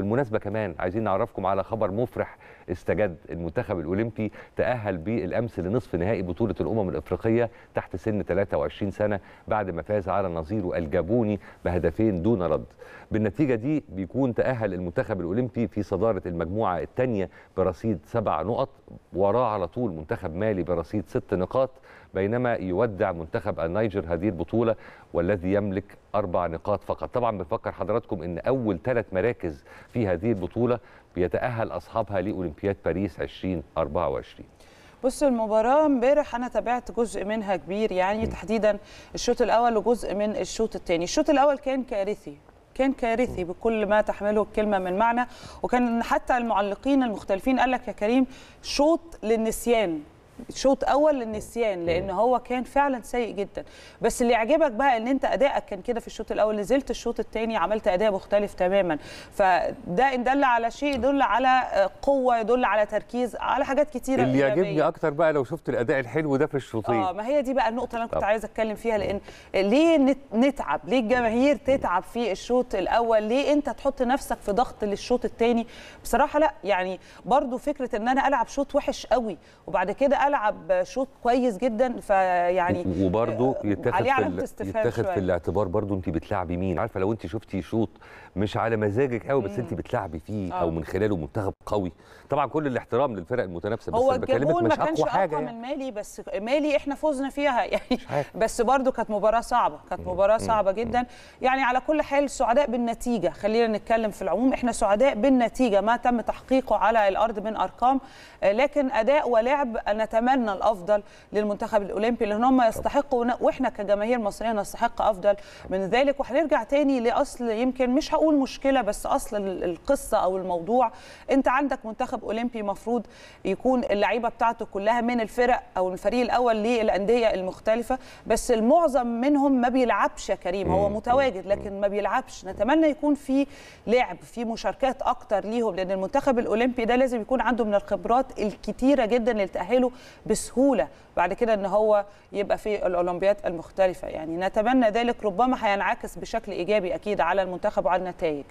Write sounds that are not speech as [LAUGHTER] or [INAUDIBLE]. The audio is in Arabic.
بالمناسبة كمان عايزين نعرفكم على خبر مفرح استجد المنتخب الأولمبي تأهل بالأمس لنصف نهائي بطولة الأمم الإفريقية تحت سن 23 سنة بعد ما فاز على نظيره الجابوني بهدفين دون رد بالنتيجة دي بيكون تأهل المنتخب الأولمبي في صدارة المجموعة الثانية برصيد سبع نقط وراه على طول منتخب مالي برصيد ست نقاط بينما يودع منتخب النيجر هذه البطولة والذي يملك أربع نقاط فقط طبعا بنفكر حضراتكم أن أول ثلاث مراكز في هذه البطولة بيتأهل أصحابها لأولمبياد باريس 2024 بص المباراة امبارح أنا تابعت جزء منها كبير يعني تحديدا الشوط الأول وجزء من الشوط الثاني، الشوط الأول كان كارثي كان كارثي بكل ما تحمله الكلمه من معنى وكان حتى المعلقين المختلفين قال لك يا كريم شوط للنسيان شوط اول للنسيان لان هو كان فعلا سيء جدا بس اللي يعجبك بقى ان انت ادائك كان كده في الشوط الاول نزلت الشوط الثاني عملت اداء مختلف تماما فده ان دل على شيء يدل على قوه يدل على تركيز على حاجات كتيره اللي يعجبني اكتر بقى لو شفت الاداء الحلو ده في الشوطين اه ما هي دي بقى النقطه اللي انا كنت عايزه اتكلم فيها لان ليه نتعب ليه الجماهير تتعب في الشوط الاول ليه انت تحط نفسك في ضغط للشوط الثاني بصراحه لا يعني برضو فكره ان انا العب شوط وحش قوي وبعد كده بيلعب شوط كويس جدا فيعني وبرده آه، يتاخد في يتاخد في الاعتبار برده انت بتلعبي مين عارفه لو انت شفتي شوط مش على مزاجك قوي بس انت بتلعبي فيه أوه. او من خلاله منتخب قوي طبعا كل الاحترام للفرق المتنافسه بس هو الجمهور ما كانش اقوى حاجه يعني. من مالي بس مالي احنا فزنا فيها [LAUGHS] يعني بس برده كانت مباراه صعبه كانت مباراه صعبه جدا يعني على كل حال سعداء بالنتيجه خلينا نتكلم في العموم احنا سعداء بالنتيجه ما تم تحقيقه على الارض من ارقام آه، لكن اداء ولعب نتمنى نتمنى الافضل للمنتخب الاولمبي لان هم يستحقوا واحنا كجماهير مصريه نستحق افضل من ذلك وهنرجع تاني لاصل يمكن مش هقول مشكله بس اصل القصه او الموضوع انت عندك منتخب اولمبي مفروض يكون اللعيبه بتاعته كلها من الفرق او الفريق الاول للانديه المختلفه بس المعظم منهم ما بيلعبش يا كريم هو متواجد لكن ما بيلعبش نتمنى يكون في لعب في مشاركات اكتر ليهم لان المنتخب الاولمبي ده لازم يكون عنده من الخبرات الكتيره جدا لتاهله بسهوله بعد كده ان هو يبقى في الاولمبياد المختلفه يعني نتمنى ذلك ربما هينعكس بشكل ايجابي اكيد على المنتخب وعلى النتائج